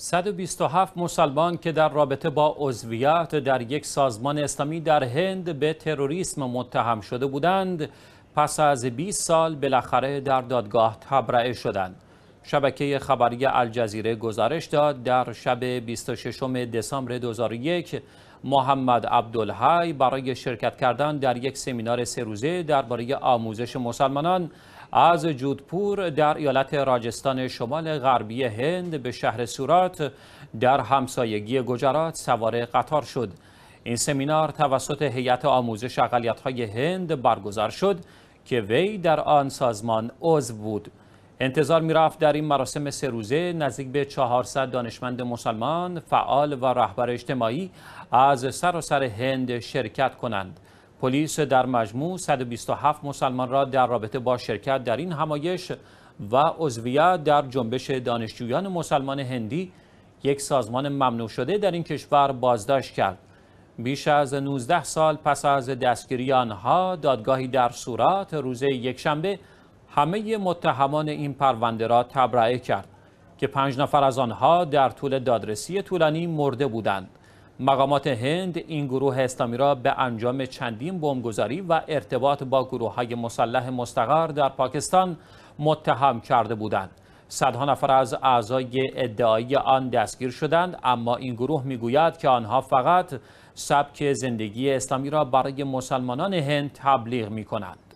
127 مسلمان که در رابطه با عضویت در یک سازمان اسلامی در هند به تروریسم متهم شده بودند پس از 20 سال بالاخره در دادگاه تبرئه شدند شبکه خبری الجزیره گزارش داد در شب 26 دسامبر 2001 محمد عبدالحی برای شرکت کردن در یک سمینار سه روزه درباره آموزش مسلمانان از جودپور در ایالت راجستان شمال غربی هند به شهر سورات در همسایگی گجرات سوار قطار شد این سمینار توسط هیئت آموزش اقلیت‌های هند برگزار شد که وی در آن سازمان عضو بود انتظار میرفت در این مراسم سه روزه نزدیک به 400 دانشمند مسلمان، فعال و رهبر اجتماعی از و سر هند شرکت کنند. پلیس در مجموع 127 مسلمان را در رابطه با شرکت در این همایش و عضویت در جنبش دانشجویان مسلمان هندی یک سازمان ممنوع شده در این کشور بازداشت کرد. بیش از 19 سال پس از دستگیری آنها دادگاهی در سورات روز یکشنبه همه متهمان این پرونده را تبرئه کرد که پنج نفر از آنها در طول دادرسی طولانی مرده بودند. مقامات هند این گروه اسلامی را به انجام چندین بمبگذاری و ارتباط با گروه های مسلح مستقر در پاکستان متهم کرده بودند. صدها نفر از اعضای ادعایی آن دستگیر شدند اما این گروه میگوید که آنها فقط سبک زندگی اسلامی را برای مسلمانان هند تبلیغ می کنند.